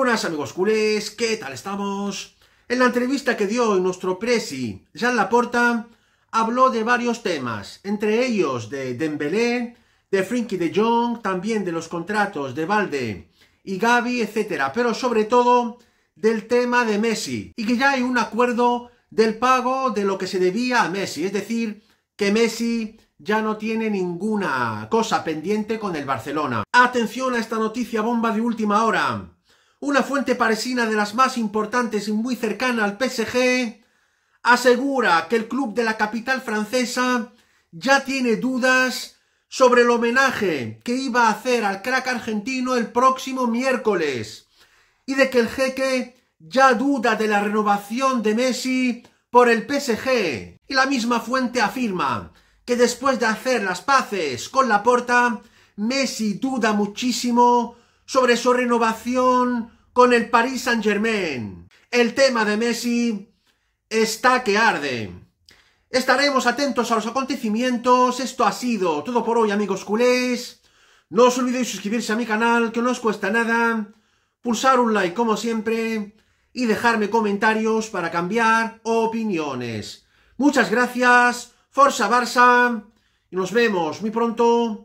buenas amigos culés, ¿qué tal estamos? En la entrevista que dio nuestro presi Jean Laporta, habló de varios temas, entre ellos de Dembélé, de Frankie de Jong, también de los contratos de Valde y Gaby, etc. Pero sobre todo del tema de Messi, y que ya hay un acuerdo del pago de lo que se debía a Messi, es decir, que Messi ya no tiene ninguna cosa pendiente con el Barcelona. Atención a esta noticia bomba de última hora una fuente parisina de las más importantes y muy cercana al PSG, asegura que el club de la capital francesa ya tiene dudas sobre el homenaje que iba a hacer al crack argentino el próximo miércoles y de que el jeque ya duda de la renovación de Messi por el PSG. Y la misma fuente afirma que después de hacer las paces con Laporta, Messi duda muchísimo sobre su renovación con el Paris Saint-Germain. El tema de Messi está que arde. Estaremos atentos a los acontecimientos. Esto ha sido todo por hoy, amigos culés. No os olvidéis suscribirse a mi canal, que no os cuesta nada. Pulsar un like, como siempre. Y dejarme comentarios para cambiar opiniones. Muchas gracias. Forza Barça. Y nos vemos muy pronto